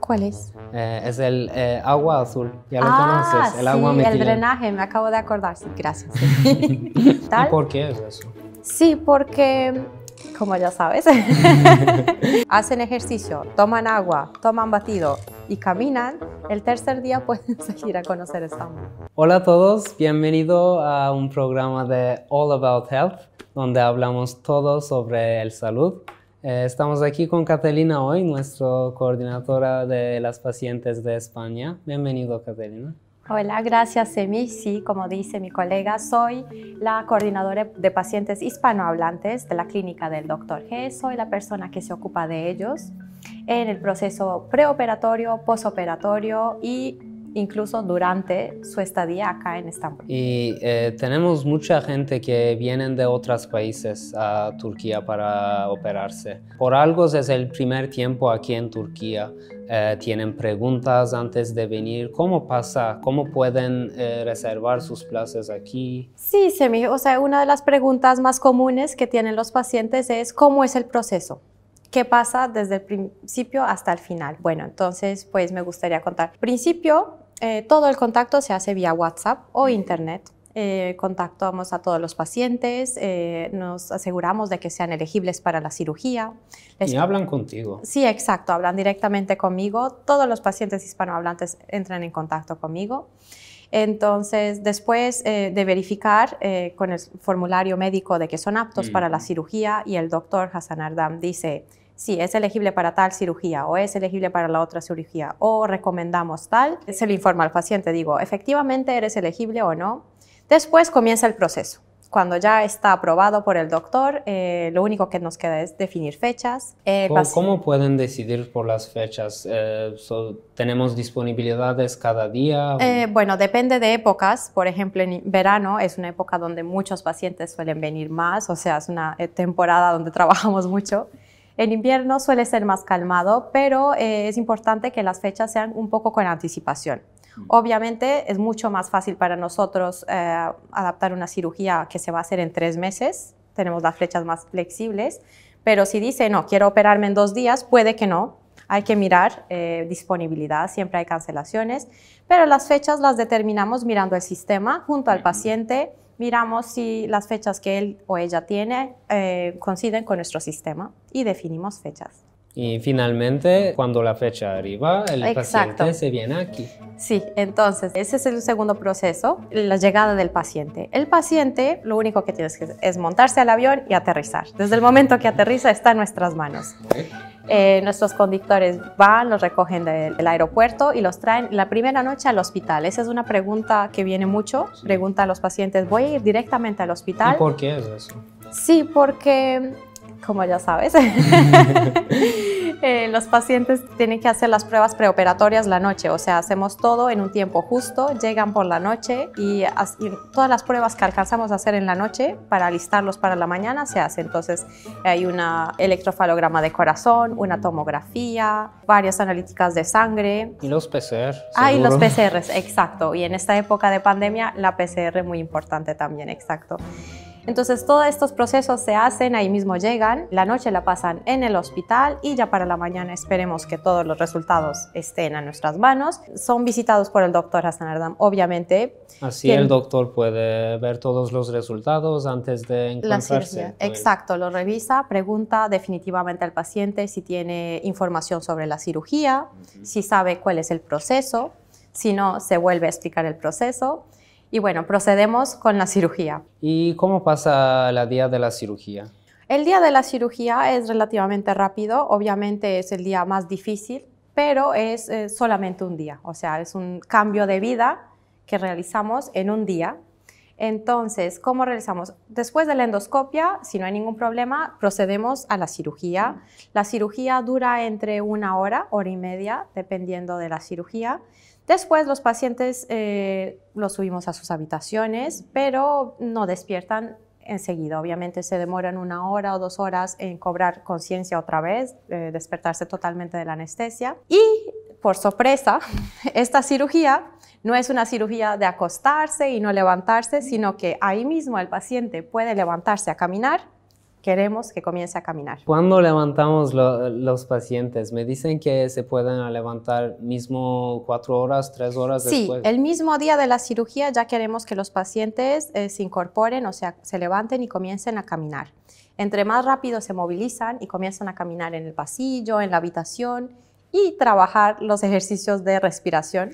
¿Cuál es? Eh, es el eh, agua azul, ya lo ah, conoces, el sí, agua sí, el drenaje, me acabo de acordar, sí, gracias. ¿Y por qué es eso? Sí, porque, como ya sabes, hacen ejercicio, toman agua, toman batido y caminan, el tercer día pueden salir a conocer mujer. Hola a todos, bienvenido a un programa de All About Health, donde hablamos todos sobre el salud eh, estamos aquí con Catalina hoy, nuestra coordinadora de las pacientes de España. Bienvenido, Catalina. Hola, gracias, Emi. Sí, como dice mi colega, soy la coordinadora de pacientes hispanohablantes de la clínica del Dr. G. Soy la persona que se ocupa de ellos en el proceso preoperatorio, posoperatorio y incluso durante su estadía acá en Estambul. Y eh, tenemos mucha gente que vienen de otros países a Turquía para operarse. Por algo es el primer tiempo aquí en Turquía. Eh, tienen preguntas antes de venir. ¿Cómo pasa? ¿Cómo pueden eh, reservar sus plazas aquí? Sí, Semih. O sea, una de las preguntas más comunes que tienen los pacientes es cómo es el proceso. ¿Qué pasa desde el principio hasta el final? Bueno, entonces, pues me gustaría contar. Principio, eh, todo el contacto se hace vía WhatsApp o Internet. Eh, contactamos a todos los pacientes, eh, nos aseguramos de que sean elegibles para la cirugía. Y hablan contigo. Sí, exacto, hablan directamente conmigo. Todos los pacientes hispanohablantes entran en contacto conmigo. Entonces, después de verificar con el formulario médico de que son aptos para la cirugía y el doctor Hassan Ardam dice sí, es elegible para tal cirugía o es elegible para la otra cirugía o recomendamos tal, se le informa al paciente, digo, efectivamente eres elegible o no. Después comienza el proceso. Cuando ya está aprobado por el doctor, eh, lo único que nos queda es definir fechas. Eh, ¿Cómo, pueden decidir por las fechas? Eh, ¿Tenemos disponibilidades cada día? bueno, depende de épocas. Por ejemplo, en verano es una época donde muchos pacientes suelen venir más, o sea, es una temporada donde trabajamos mucho. El invierno suele ser más calmado, pero eh, es importante que las fechas sean un poco con anticipación. Mm. Obviamente es mucho más fácil para nosotros eh, adaptar una cirugía que se va a hacer en tres meses, tenemos las fechas más flexibles, pero si dice, no, quiero operarme en dos días, puede que no, hay que mirar eh, disponibilidad, siempre hay cancelaciones, pero las fechas las determinamos mirando el sistema junto al paciente miramos si las fechas que él o ella tiene eh, coinciden con nuestro sistema y definimos fechas. Y finalmente, cuando la fecha arriba, el paciente se viene aquí. Sí, entonces ese es el segundo proceso, la llegada del paciente. El paciente, lo único que tienes que hacer es montarse al avión y aterrizar. Desde el momento que aterriza está en nuestras manos. Eh, nuestros conductores van, los recogen del, del, aeropuerto y los traen la primera noche al hospital. Esa es una pregunta que viene mucho. Pregunta a los pacientes, ¿voy a ir directamente al hospital? ¿Y por qué es eso? Sí, porque, como ya sabes, Eh, los pacientes tienen que hacer las pruebas preoperatorias la noche, o sea, hacemos todo en un tiempo justo, llegan por la noche y, todas las pruebas que alcanzamos a hacer en la noche para alistarlos para la mañana se hace. Entonces hay un electrofalograma de corazón, una tomografía, varias analíticas de sangre. Y los PCR. Ah, y los PCRs, exacto. Y en esta época de pandemia la PCR es muy importante también, exacto. Entonces todos estos procesos se hacen, ahí mismo llegan, la noche la pasan en el hospital y ya para la mañana esperemos que todos los resultados estén a nuestras manos. Son visitados por el doctor Hassan Ardam, obviamente. Así el doctor puede ver todos los resultados antes de encontrarse. La Exacto, lo revisa, pregunta definitivamente al paciente si tiene información sobre la cirugía, si sabe cuál es el proceso, si no, se vuelve a explicar el proceso y bueno, procedemos con la cirugía. ¿Y cómo pasa el día de la cirugía? El día de la cirugía es relativamente rápido, obviamente es el día más difícil, pero es eh, solamente un día, o sea, es un cambio de vida que realizamos en un día. Entonces, ¿cómo realizamos? Después de la endoscopia, si no hay ningún problema, procedemos a la cirugía. La cirugía dura entre una hora, hora y media, dependiendo de la cirugía. Después los pacientes eh, los subimos a sus habitaciones, pero no despiertan enseguida. Obviamente se demoran una hora o dos horas en cobrar conciencia otra vez, eh, despertarse totalmente de la anestesia. Y por sorpresa, esta cirugía no es una cirugía de acostarse y no levantarse, sino que ahí mismo el paciente puede levantarse a caminar queremos que comience a caminar. ¿Cuándo levantamos los pacientes? Me dicen que se pueden levantar mismo cuatro horas, tres horas sí, después. Sí, el mismo día de la cirugía ya queremos que los pacientes eh, se incorporen, o sea, se levanten y comiencen a caminar. Entre más rápido se movilizan y comienzan a caminar en el pasillo, en la habitación y trabajar los ejercicios de respiración,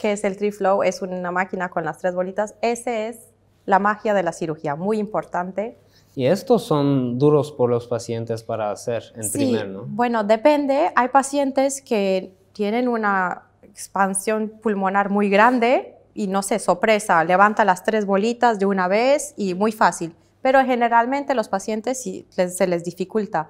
que es el Triflow, Flow, es una máquina con las tres bolitas. Ese es la magia de la cirugía, muy importante y estos son duros por los pacientes para hacer en primer, ¿no? Bueno, depende. Hay pacientes que tienen una expansión pulmonar muy grande y no se sorpresa, levanta las tres bolitas de una vez y muy fácil. Pero generalmente los pacientes se les dificulta.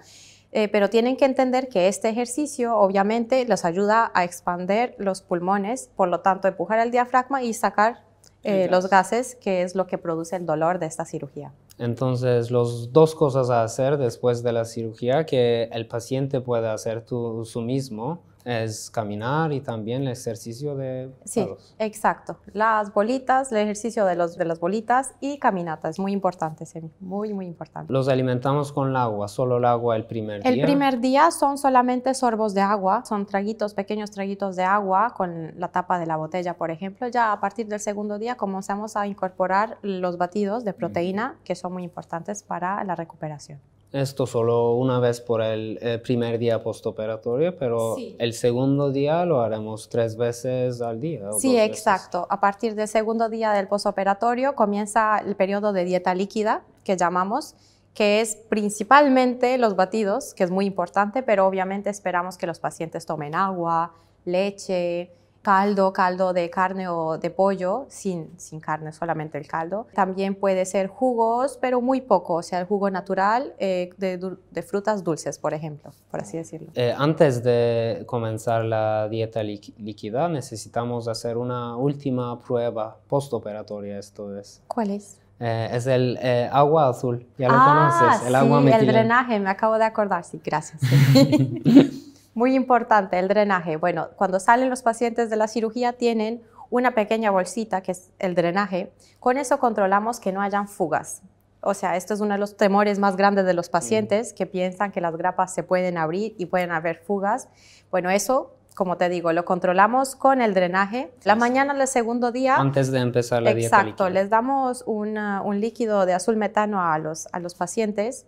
Eh, pero tienen que entender que este ejercicio obviamente los ayuda a expander los pulmones, por lo tanto empujar el diafragma y sacar eh, los gases, que es lo que produce el dolor de esta cirugía. Entonces, las dos cosas a hacer después de la cirugía que el paciente pueda hacer tú, su mismo es caminar y también el ejercicio de... Sí, exacto. Las bolitas, el ejercicio de, los, de las bolitas y caminata. Es muy importante, Semi. Muy, muy importante. Los alimentamos con el agua, solo el agua el primer día. El primer día son solamente sorbos de agua, son traguitos, pequeños traguitos de agua con la tapa de la botella, por ejemplo. Ya a partir del segundo día comenzamos a incorporar los batidos de proteína, que son muy importantes para la recuperación. Esto solo una vez por el, eh, primer día postoperatorio, pero el segundo día lo haremos tres veces al día. Sí, exacto. A partir del segundo día del postoperatorio comienza el periodo de dieta líquida, que llamamos, que es principalmente los batidos, que es muy importante, pero obviamente esperamos que los pacientes tomen agua, leche, caldo, caldo de carne o de pollo, sin, sin carne, solamente el caldo. También puede ser jugos, pero muy poco, o sea, el jugo natural eh, de, frutas dulces, por ejemplo, por así decirlo. Eh, antes de comenzar la dieta líquida, necesitamos hacer una última prueba postoperatoria, esto es. ¿Cuál es? Eh, es el agua azul, ya lo ah, conoces, el agua metilena. el drenaje, me acabo de acordar, sí, gracias. Muy importante el drenaje. Bueno, cuando salen los pacientes de la cirugía tienen una pequeña bolsita que es el drenaje. Con eso controlamos que no hayan fugas. O sea, esto es uno de los temores más grandes de los mm. pacientes que piensan que las grapas se pueden abrir y pueden haber fugas. Bueno, eso, como te digo, lo controlamos con el drenaje. La mañana del segundo día... Antes de empezar la dieta Exacto, les damos un líquido de azul metano a los, a los pacientes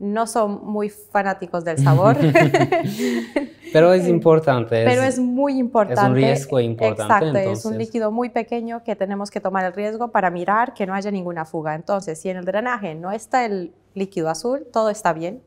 no son muy fanáticos del sabor. Pero es importante. Pero es, muy importante. Es un riesgo importante. Exacto, es un líquido muy pequeño que tenemos que tomar el riesgo para mirar que no haya ninguna fuga. Entonces, si en el drenaje no está el líquido azul, todo está bien.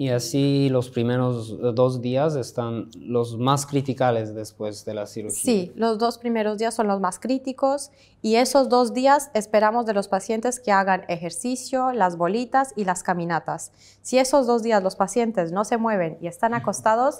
Y así los primeros eh, dos días están los más críticos después de la cirugía. Sí, los dos primeros días son los más críticos y esos dos días esperamos de los pacientes que hagan ejercicio, las bolitas y las caminatas. Si esos dos días los pacientes no se mueven y están acostados,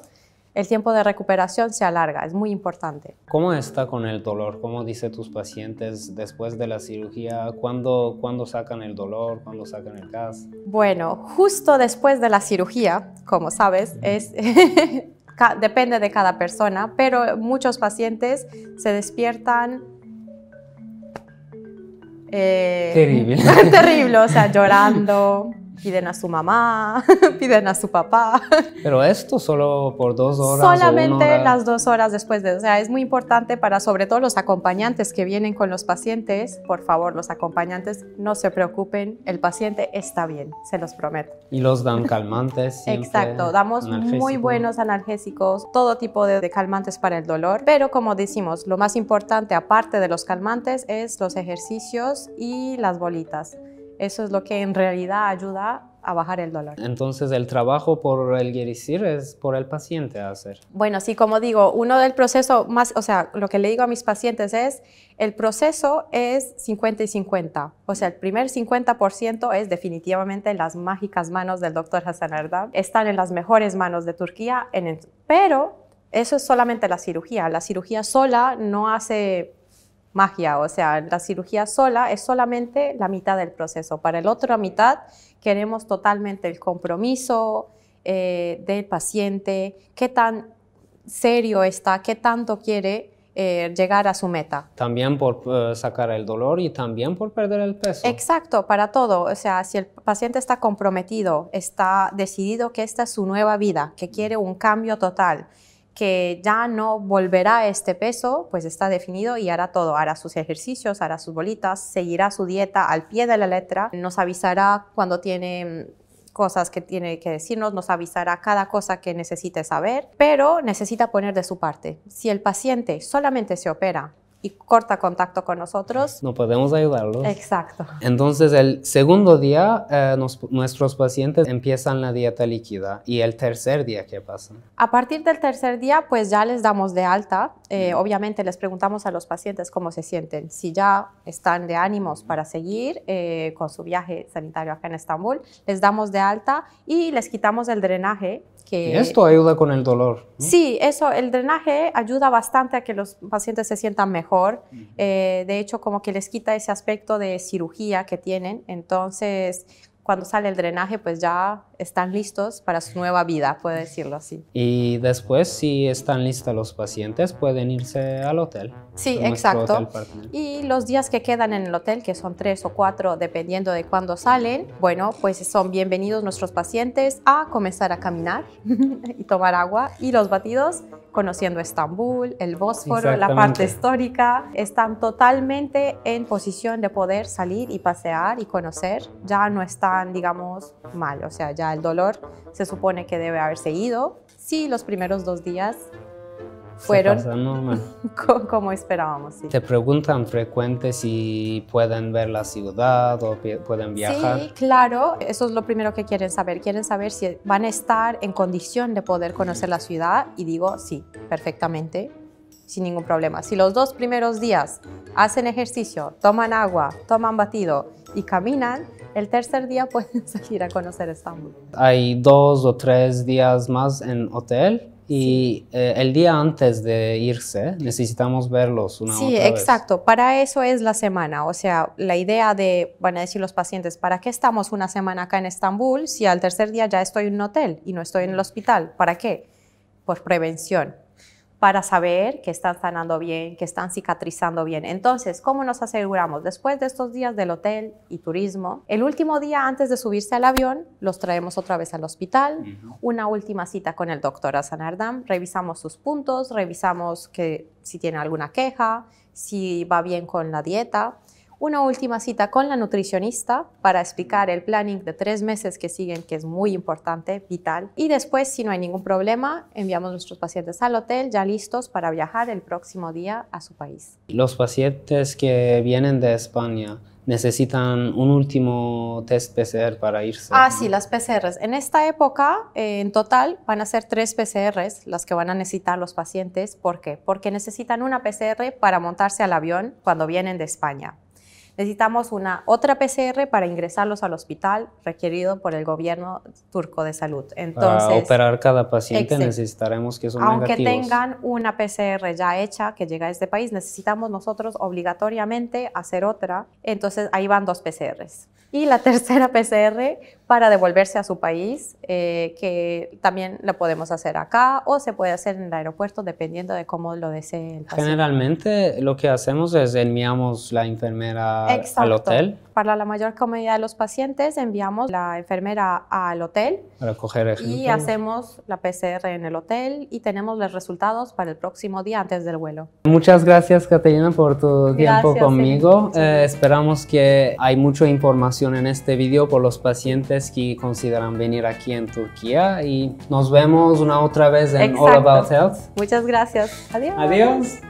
el tiempo de recuperación se alarga, es muy importante. ¿Cómo está con el dolor? ¿Cómo dicen tus pacientes después de la cirugía? ¿Cuándo, ¿Cuándo, sacan el dolor? ¿Cuándo sacan el gas? Bueno, justo después de la cirugía, como sabes, es... depende de cada persona, pero muchos pacientes se despiertan eh, terrible. terrible, o sea, llorando, piden a su mamá, piden a su papá. Pero esto solo por dos horas. Solamente las dos horas después de, o sea, es muy importante para sobre todo los acompañantes que vienen con los pacientes, por favor, los acompañantes no se preocupen, el paciente está bien, se los prometo. Y los dan calmantes. Exacto, damos muy buenos analgésicos, todo tipo de calmantes para el dolor, pero como decimos, lo más importante aparte de los calmantes es los ejercicios y las bolitas. Eso es lo que en realidad ayuda a bajar el dólar. Entonces, el trabajo por el guiricir es por el paciente hacer. Bueno, sí, como digo, uno del proceso más, o sea, lo que le digo a mis pacientes es, el proceso es 50 y 50. O sea, el primer 50% es definitivamente las mágicas manos del doctor Hassan Están en las mejores manos de Turquía, pero eso es solamente la cirugía. La cirugía sola no hace magia, o sea, la cirugía sola es solamente la mitad del proceso. Para la otra mitad queremos totalmente el compromiso eh, del paciente, qué tan serio está, qué tanto quiere eh, llegar a su meta. También por eh, sacar el dolor y también por perder el peso. Exacto, para todo. O sea, si el paciente está comprometido, está decidido que esta es su nueva vida, que quiere un cambio total que ya no volverá a este peso, pues está definido y hará todo, hará sus ejercicios, hará sus bolitas, seguirá su dieta al pie de la letra, nos avisará cuando tiene mm, cosas que tiene que decirnos, nos avisará cada cosa que necesite saber, pero necesita poner de su parte. Si el paciente solamente se opera y corta contacto con nosotros. No podemos ayudarlos. Exacto. Entonces, el segundo día, eh, nuestros pacientes empiezan la dieta líquida. ¿Y el tercer día qué pasa? A partir del tercer día, pues ya les damos de alta. Eh, obviamente, les preguntamos a los pacientes cómo se sienten. Si ya están de ánimos para seguir eh, con su viaje sanitario acá en Estambul, les damos de alta y les quitamos el drenaje que... esto ayuda con el dolor. Sí, eso, el drenaje ayuda bastante a que los pacientes se sientan mejor. Eh, de hecho, como que les quita ese aspecto de cirugía que tienen. Entonces, cuando sale el drenaje, pues ya están listos para su nueva vida, puedo decirlo así. Y después, si están listos los pacientes, pueden irse al hotel. Sí, exacto. y los días que quedan en el hotel, que son tres o cuatro, dependiendo de cuándo salen, bueno, pues son bienvenidos nuestros pacientes a comenzar a caminar y tomar agua y los batidos conociendo Estambul, el Bósforo, la parte histórica, están totalmente en posición de poder salir y pasear y conocer, ya no están, digamos, mal, o sea, ya el dolor se supone que debe haberse ido. Sí, los primeros dos días fueron como esperábamos. ¿Te preguntan frecuente si pueden ver la ciudad o pueden viajar? Sí, claro, eso es lo primero que quieren saber. Quieren saber si van a estar en condición de poder conocer la ciudad y digo sí, perfectamente, sin ningún problema. Si los dos primeros días hacen ejercicio, toman agua, toman batido, y caminan, el tercer día pueden salir a conocer Estambul. Hay dos o tres días más en hotel y eh, el día antes de irse necesitamos verlos una Sí, exacto. Para eso es la semana. O sea, la idea de, van a decir los pacientes, ¿para qué estamos una semana acá en Estambul si al tercer día ya estoy en un hotel y no estoy en el hospital? ¿Para qué? Por prevención para saber que están sanando bien, que están cicatrizando bien. Entonces, ¿cómo nos aseguramos? Después de estos días del hotel y turismo, el último día antes de subirse al avión, los traemos otra vez al hospital, una última cita con el doctor Azanardam, revisamos sus puntos, revisamos que si tiene alguna queja, si va bien con la dieta una última cita con la nutricionista para explicar el planning de tres meses que siguen, que es muy importante, vital. Y después, si no hay ningún problema, enviamos nuestros pacientes al hotel ya listos para viajar el próximo día a su país. Los pacientes que vienen de España necesitan un último test PCR para irse. Ah, sí, las PCRs. En esta época, eh, en total, van a ser tres PCRs las que van a necesitar los pacientes. ¿Por qué? Porque necesitan una PCR para montarse al avión cuando vienen de España. Necesitamos una otra PCR para ingresarlos al hospital requerido por el gobierno turco de salud. Entonces, para operar cada paciente necesitaremos que son aunque tengan una PCR ya hecha que llega a este país, necesitamos nosotros obligatoriamente hacer otra. Entonces ahí van dos PCRs. Y la tercera PCR para devolverse a su país, eh, que también lo podemos hacer acá o se puede hacer en el aeropuerto dependiendo de cómo lo desee Generalmente lo que hacemos es enviamos la enfermera al hotel. Para la mayor comodidad de los pacientes enviamos la enfermera al hotel para coger y hacemos la PCR en el hotel y tenemos los resultados para el próximo día antes del vuelo. Muchas gracias Catalina por tu tiempo conmigo. Eh, esperamos que hay mucha información en este video por los pacientes que consideran venir aquí en Turquía y nos vemos una otra vez en All About Health. Muchas gracias. Adiós. Adiós.